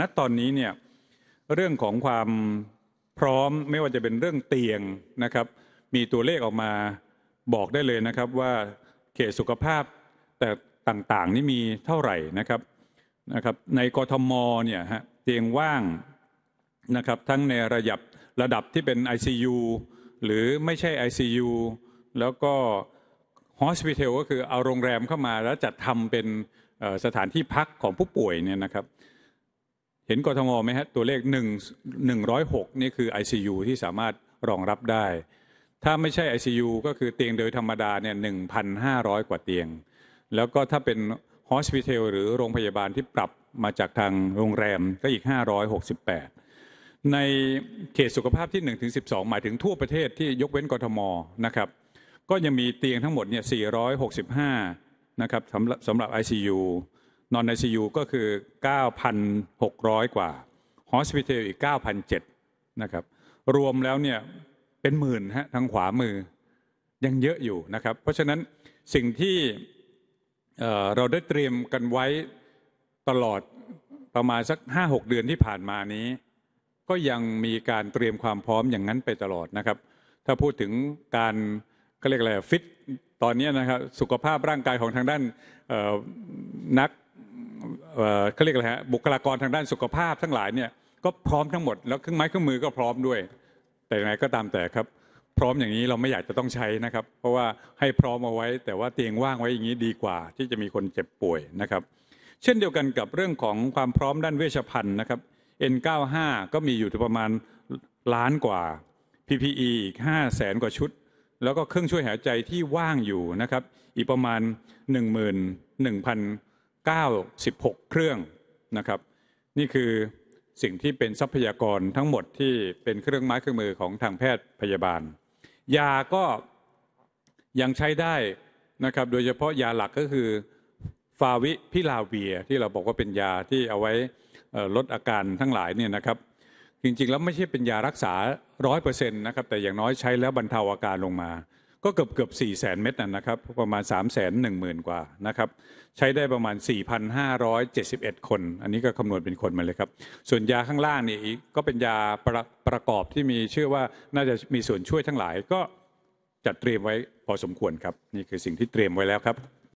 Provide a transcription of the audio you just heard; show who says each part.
Speaker 1: ณตอนนี้เนี่ยเรื่องของความพร้อมไม่ว่าจะเป็นเรื่องเตียงนะครับ มีตัวเลขออกมาบอกได้เลยนะครับ ว่าเขตสุขภาพแต่ต่างๆ นี่มีเท่าไหร่นะครับนะครับในกทมเนี่ยฮะเตียงว่างนะครับ ทั้งในระยับระดับที่เป็น ICU หรือไม่ใช่ ICU แล้วก็ Hospital ก็คือเอาโรงแรมเข้ามาแล้วจัดทำเป็นสถานที่พักของผู้ป่วยเนี่ยนะครับเห็นกทงไหมฮะตัวเลขหนึ่งหนึ่งร้อยหกนี่คือ ICU ที่สามารถรองรับได้ ถ้าไม่ใช่ ICU ก็คือเตียงโดยธรรมดาเนี่ยหนึ่งพันห้าร้อยกว่าเตียง แล้วก็ถ้าเป็นฮอสพิทอลหรือโรงพยาบาลที่ปรับมาจากทางโรงแรมก็อีก 568 ในเขตสุขภาพที่1ถึง12 หมายถึงทั่วประเทศที่ยกเว้นกทมนะครับ ก็ยังมีเตียงทั้งหมดเนี่ย465 นะครับสำหรับสำหรับ ICU นอนไอซีก็คือ 9,600 กว่า ฮอสพิเทลอีก9,007นะครับ รวมแล้วเนี่ย เป็นหมื่นฮะทางขวามือ ยังเยอะอยู่นะครับ เพราะฉะนั้นสิ่งที่เราได้เตรียมกันไว้ตลอด ประมาณสัก 5-6 เดือนที่ผ่านมานี้ ก็ยังมีการเตรียมความพร้อมอย่างนั้นไปตลอดนะครับ ถ้าพูดถึงการก็เรียกอะไร ฟิต ตอนนี้นะครับ สุขภาพร่างกายของทางด้านนักเขาเรียกอะไรฮะบุคลากรทางด้านสุขภาพทั้งหลายเนี่ยก็พร้อมทั้งหมด แล้วเครื่องไม้เครื่องมือก็พร้อมด้วย แต่ยังไงก็ตามแต่ครับพร้อมอย่างนี้เราไม่อยากจะต้องใช้นะครับ เพราะว่าให้พร้อมเอาไว้ แต่ว่าเตียงว่างไว้อย่างนี้ดีกว่า ที่จะมีคนเจ็บป่วยนะครับเช่นเดียวกันกับเรื่องของความพร้อมด้านเวชภัณฑ์นะครับ N95 ก็มีอยู่ประมาณล้านกว่า PPE อีก5 0 0แสนกว่าชุด แล้วก็เครื่องช่วยหายใจที่ว่างอยู่นะครับอีกประมาณ11,000 96เครื่องนะครับนี่คือสิ่งที่เป็นทรัพยากรทั้งหมดที่เป็นเครื่องไม้เครื่องมือของทางแพทย์พยาบาล ยาก็ยังใช้ได้นะครับโดยเฉพาะยาหลักก็คือฟาวิพิลาเวีย ที่เราบอกว่าเป็นยาที่เอาไว้ลดอาการทั้งหลายเนี่ยนะครับ จริงๆ แล้วไม่ใช่เป็นยารักษาร้อยเปอร์เซ็นต์นะครับแต่อย่างน้อยใช้แล้วบรรเทาอาการลงมาก็เกือบเกือบสี่แสนเม็ดนะครับประมาณ3ามแสนหนึ่งหมื่นกว่านะครับ ใช้ได้ประมาณ 4,571 คน อันนี้ก็คำนวณเป็นคนมาเลยครับ ส่วนยาข้างล่างนี่ก็เป็นยาประประกอบที่มีเชื่อว่าน่าจะมีส่วนช่วยทั้งหลายก็จัดเตรียมไว้พอสมควรครับ นี่คือสิ่งที่เตรียมไว้แล้วครับ